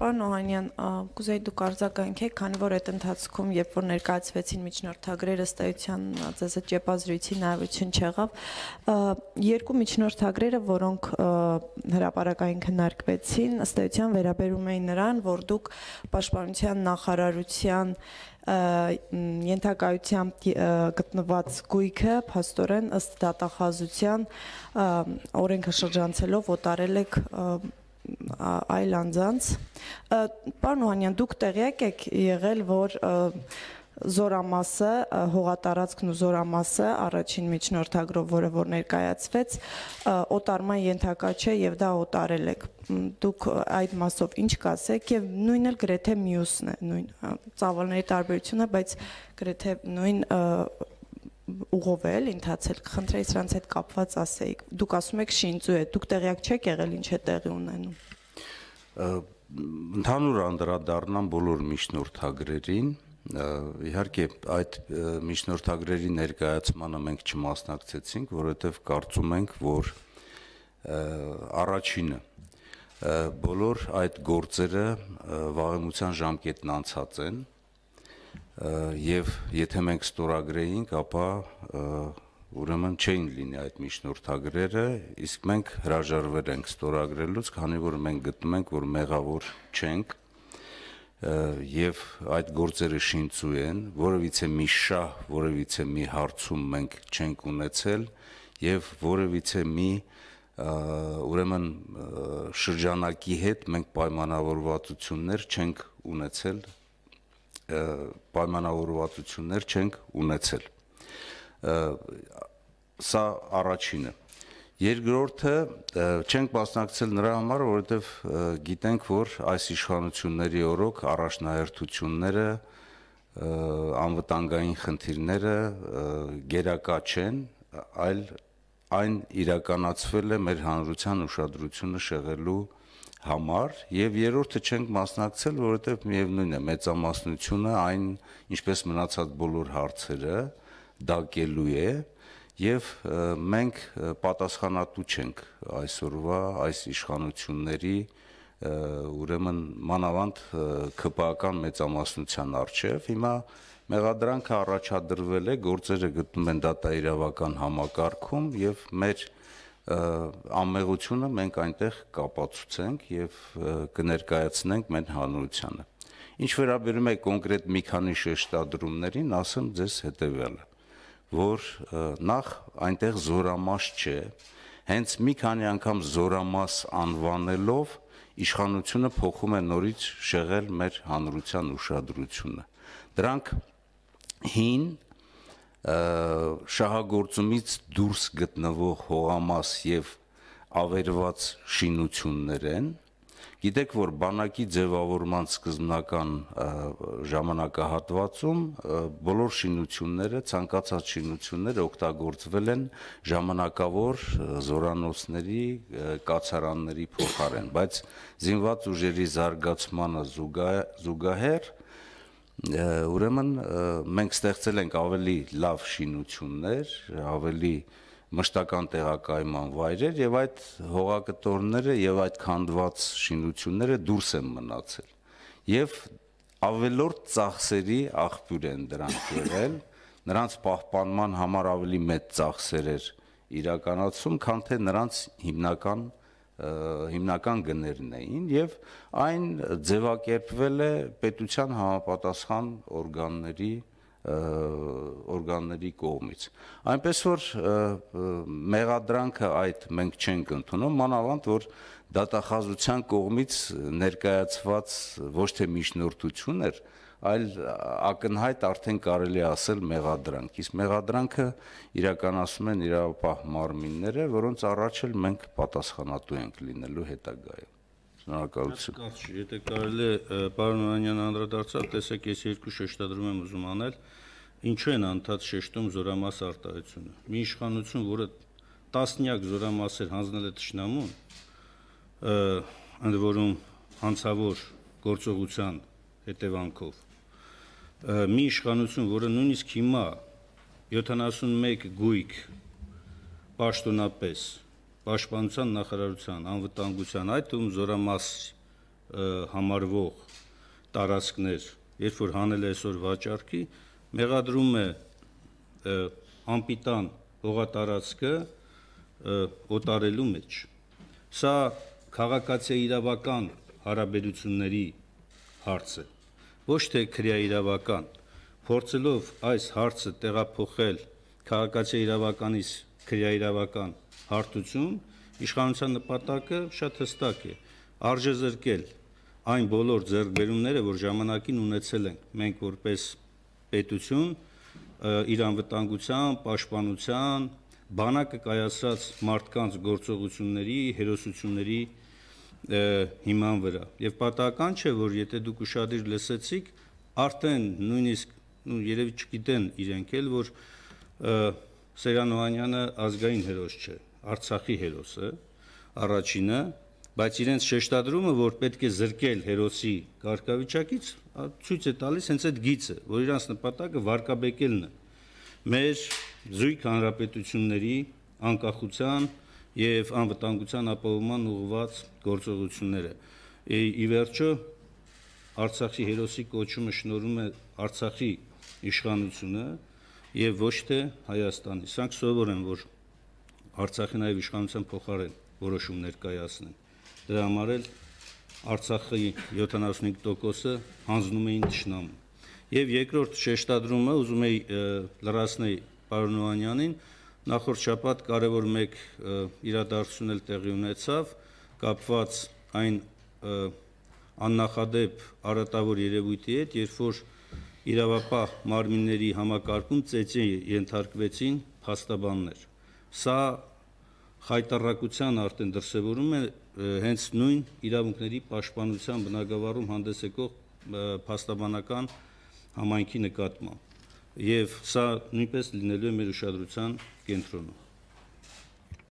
Պարոն Օհանյան, կուզեի դուք արձագանքեք, քանի որ այդ ընթացքում, երբ որ ներկայացվեցին միջնորդագրերը ստայության ծեզը ճեպազրույցի նայություն չեղավ, երկու միջնորդագրերը, որոնք հրապարակային քննարկվեցին, ստայության վերաբերում էին նրան, որ դուք պաշտպանության նախարարության ենթակայությամբ գտնված գույքը փաստորեն ըստ դատախազության օրենքը շրջանցելով օտարել եք այլ անձանց։ Պարոն Օհանյան, դուք տեղյակ եք եղել, որ զորամասը, հողատարածքն ու զորամասը առաջին միջնորդագրով, որը որ ներկայացվեց, օտարման ենթակա չէ եւ դա օտարել եք։ Դուք այդ մասով ինչ կասեք եւ նույնն էլ գրեթե մյուսն է, նույն ծավալների տարբերությունը, բայց գրեթե նույն ուղով էլ ընթացել, կխնդրեի սրանց հետ կապված ասեիք։ Դուք ասում եք շինծու է, դուք տեղյակ չեք եղել ինչ է տեղի ունենում։ Ընդհանուր անդրադառնամ բոլոր միջնորդագրերին, իհարկե այդ միջնորդագրերի ներկայացմանը մենք չմասնակցեցինք, որովհետև կարծում ենք, որ առաջինը բոլոր այդ գործերը վաղեմության ժամկետն անցած են, եւ եթե մենք ստորագրեինք, ապա ուրեմն չէին լինի այդ միջնորդագրերը, իսկ մենք հրաժարվել ենք ստորագրելուց, քանի որ մենք գտնում ենք, որ մեղավոր չենք եւ այդ գործերը շինծու են, որևիցե մի շահ, որևիցե մի հարցում մենք չենք ունեցել եւ որևիցե մի ուրեմն շրջանակի հետ մենք պայմանավորվածություններ չենք ունեցել պայմանավորվածություններ չենք ունեցել։ Սա առաջինը։ Երկրորդը չենք մասնակցել նրա համար, որովհետև գիտենք, որ այս իշխանությունների օրոք առաջնահերթությունները անվտանգային խնդիրները գերակա չեն, այլ այն իրականացվել է մեր հանրության ուշադրությունը շեղելու համար եւ երրորդը չենք մասնակցել, որովհետեւ միևնույն է մեծամասնությունը այն ինչպես մնացած բոլոր հարցերը դակելու է եւ մենք պատասխանատու չենք այսօրվա այս իշխանությունների ուրեմն մանավանդ քպական մեծամասնության արչեվ հիմա մեղադրանքը առաջադրվել է գործերը գտնում են դատա իրավական համակարգում եւ մեր և ամեղությունը մենք այնտեղ կապացուցենք եւ կներկայացնենք մեր հանրությանը։ Ինչ վերաբերում է կոնկրետ մի քանի շեշտադրումներին, ասեմ ձեզ հետևյալը, որ նախ այնտեղ զորամաս չէ, հենց մի քանի անգամ զորամաս անվանելով իշխանությունը փոխում է նորից շեղել մեր հանրության ուշադրությունը։ Դրանք հին շահագործումից դուրս գտնվող հողամաս եւ ավերված շինություններ են։ Գիտեք, որ բանակի ձևավորման սկզբնական ժամանակահատվածում բոլոր շինությունները, ցանկացած շինությունները օգտագործվել են ժամանակավոր զորանոցների, կացարանների փոխարեն, բայց զինված ուժերի զարգացմանը զուգահեռ զուգա Ուրեմն մենք ստեղծել ենք ավելի լավ շինություններ, ավելի մշտական տեղակայման վայրեր եւ այդ հողակտորները եւ այդ քանդված շինությունները դուրս են մնացել։ Եվ ավելորդ ծախսերի աղբյուր են դրանք եղել, նրանց պահպանման համար ավելի մեծ ծախսեր էր իրականացում, քան թե նրանց հիմնական հիմնական գներն էին եւ այն ձևակերպվել է պետության համապատասխան օրգանների օրգանների կողմից։ Այնպես որ մեղադրանքը այդ մենք չենք ընդունում, մանավանդ որ դատախազության կողմից ներկայացված ոչ թե միջնորդություն էր, այլ ակնհայտ արդեն կարելի ասել մեղադրանք։ Իսկ մեղադրանքը իրականացում են իրավապահ մարմինները, որոնց առաջ էլ մենք պատասխանատու ենք լինելու հետագայում։ Շնորհակալություն։ Կարճ, եթե կարելի է պարոն Օրանյան անդրադարձավ, տեսեք, ես երկու շեշտադրում եմ ուզում անել։ Ինչու են անդած շեշտում զորամաս արտահայտությունը։ Մի իշխանություն, որը տասնյակ զորամասեր հանձնել է ճշնամուն, ընդ որում հանցավոր գործողության հետևանքով։ Մի իշխանություն, որը նույնիսկ հիմա 71 գույք պաշտոնապես պաշտպանության նախարարության անվտանգության այդ ում զորամաս համարվող տարածքներ, երբ որ հանել է այսօր վաճառքի, մեղադրում է ամպիտան հողատարածքը օտարելու մեջ։ Սա քաղաքացիա իրավական հարաբերությունների հարց է։ Ոչ թե քրեա իրավական, փորձելով այս հարցը տեղափոխել քաղաքացիա իրավականից քրեայրավական հարթություն, իշխանության նպատակը շատ հստակ է՝ արժե զրկել այն բոլոր ձեռքբերումները, որ ժամանակին ունեցել ենք մենք որպես պետություն իր անվտանգության, պաշտպանության, բանակը կայացած մարդկանց գործողությունների, հերոսությունների հիման վրա։ Եվ պատահական չէ, որ եթե դուք ուշադիր լսեցիք, արդեն նույնիսկ, երևի չգիտեն իրենք էլ, որ և, Սերյան Օհանյանը ազգային հերոս չէ, Արցախի հերոս է, առաջինը, բայց իրենց շեշտադրումը, որ պետք է զրկել հերոսի կարգավիճակից, ցույց է տալիս հենց այդ գիծը, որ իրանց նպատակը վարկաբեկելն է։ Մեր զույգ հանրապետությունների անկախության եւ անվտանգության ապահովման ուղղված գործողությունները։ Ի վերջո Արցախի հերոսի կոչումը շնորհում է Արցախի իշխանությունը, եւ ոչ թե Հայաստանի։ Սրանք սովոր են, որ Արցախի նաեւ իշխանության փոխարեն որոշումներ կայացնեն։ Դրա համար էլ Արցախի 75%-ը հանձնում էին ճշնամուն։ Եվ երկրորդ շեշտադրումը ուզում եի լրացնել պարոն Օանյանին, նախորդ շաբաթ կարևոր մեկ իրադարձություն էլ տեղի ունեցավ, կապված այն աննախադեպ արատավոր երևույթի հետ, երբ որ իրավապահ մարմինների համակարգում ծեծի ենթարկվեցին փաստաբաններ։ Սա խայտարակության արդեն դրսևորում է հենց նույն իրավունքների պաշտպանության բնագավառում հանդես եկող փաստաբանական համայնքի նկատմամբ։ Եվ սա նույնպես լինելու է մեր ուշադրության կենտրոնում։